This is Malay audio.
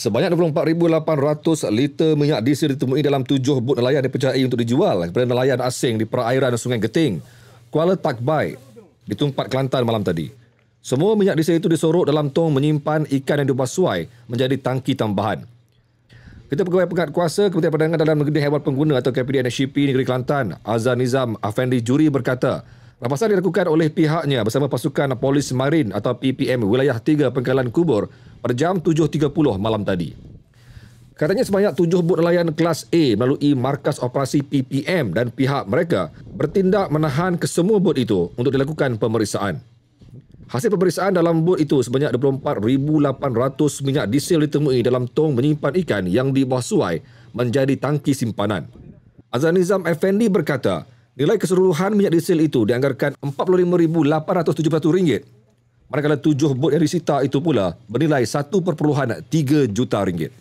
Sebanyak 24,800 liter minyak diesel ditemui dalam tujuh bot nelayan dipercayai untuk dijual kepada nelayan asing di perairan Sungai Geting, Kuala Takbai, di Tumpat Kelantan malam tadi. Semua minyak diesel itu disorok dalam tong menyimpan ikan yang dibasuai menjadi tangki tambahan. Ketua Pegawai Pengat Kuasa Kementerian Perdagangan dalam Negeri Hewan Pengguna atau KPDNHP Negeri Kelantan, Azan Nizam Afendi Juri berkata, Rampasan dilakukan oleh pihaknya bersama pasukan polis marin atau PPM wilayah 3 pangkalan kubur pada jam 7.30 malam tadi. Katanya sebanyak tujuh bot nelayan kelas A melalui markas operasi PPM dan pihak mereka bertindak menahan kesemua bot itu untuk dilakukan pemeriksaan. Hasil pemeriksaan dalam bot itu sebanyak 24,800 minyak diesel ditemui dalam tong menyimpan ikan yang di bawah suai menjadi tangki simpanan. Azanizam Effendi berkata, Nilai keseluruhan minyak diesel itu dianggarkan RM45,871. Manakala tujuh bot yang disita itu pula bernilai 1.3 juta ringgit.